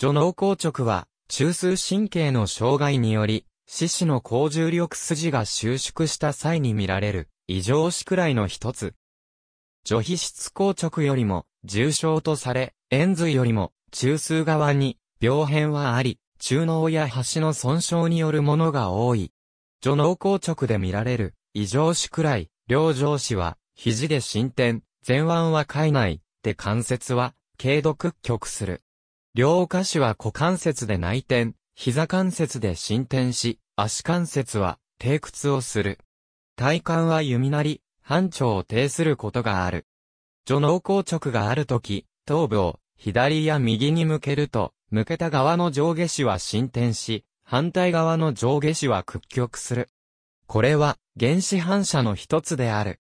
除脳硬直は、中枢神経の障害により、四肢の高重力筋が収縮した際に見られる、異常死くらいの一つ。除皮質硬直よりも、重症とされ、円髄よりも、中枢側に、病変はあり、中脳や端の損傷によるものが多い。除脳硬直で見られる、異常死くらい、両上肢は、肘で進展、前腕は海内、で関節は、軽度屈曲する。両下肢は股関節で内転、膝関節で伸展し、足関節は低屈をする。体幹は弓なり、半長を呈することがある。序脳硬直があるとき、頭部を左や右に向けると、向けた側の上下肢は伸展し、反対側の上下肢は屈曲する。これは原始反射の一つである。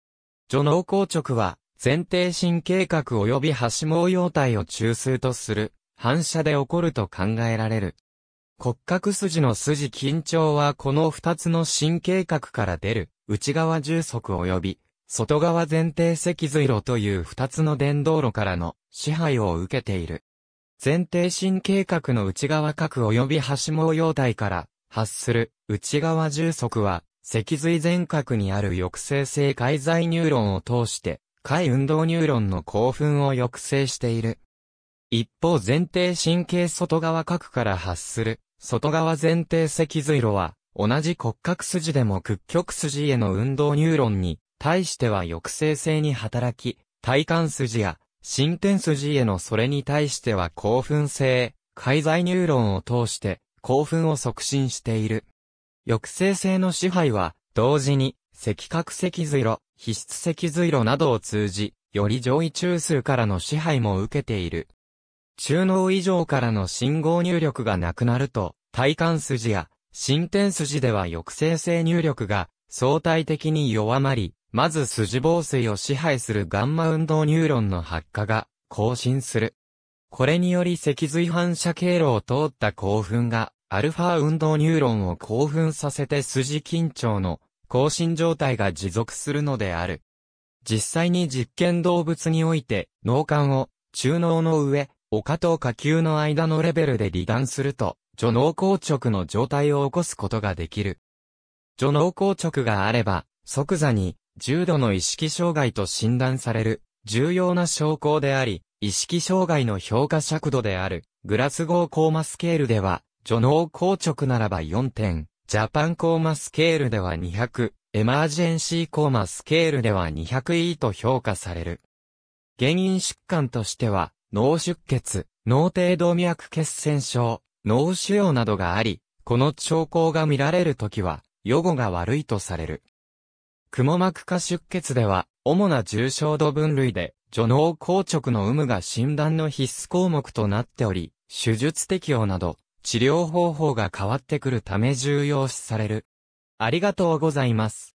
序脳硬直は前庭神経核及び端毛様体を中枢とする反射で起こると考えられる。骨格筋の筋緊張はこの二つの神経核から出る内側重足及び外側前提脊髄路という二つの電動路からの支配を受けている。前提神経核の内側核及び端毛様体から発する内側重足は脊髄前核にある抑制性介在ニューロンを通して、下運動ニューロンの興奮を抑制している。一方前提神経外側核から発する、外側前提脊髄路は、同じ骨格筋でも屈曲筋への運動ニューロンに、対しては抑制性に働き、体幹筋や、進展筋へのそれに対しては興奮性、介在ニューロンを通して、興奮を促進している。抑制性の支配は、同時に、赤角脊髄路、皮質脊髄路などを通じ、より上位中枢からの支配も受けている。中脳以上からの信号入力がなくなると、体幹筋や進展筋では抑制性入力が相対的に弱まり、まず筋防水を支配するガンマ運動ニューロンの発火が更新する。これにより脊髄反射経路を通った興奮が、アルファ運動ニューロンを興奮させて筋緊張の更新状態が持続するのである。実際に実験動物において、脳幹を中脳の上、丘と下級の間のレベルで離断すると、除脳硬直の状態を起こすことができる。除脳硬直があれば、即座に、重度の意識障害と診断される、重要な証拠であり、意識障害の評価尺度である、グラスゴーコーマスケールでは、除脳硬直ならば4点、ジャパンコーマスケールでは200、エマージェンシーコーマスケールでは200 e と評価される。原因疾患としては、脳出血、脳低動脈血栓症、脳腫瘍などがあり、この兆候が見られるときは、予後が悪いとされる。くも膜下出血では、主な重症度分類で、除脳硬直の有無が診断の必須項目となっており、手術適用など、治療方法が変わってくるため重要視される。ありがとうございます。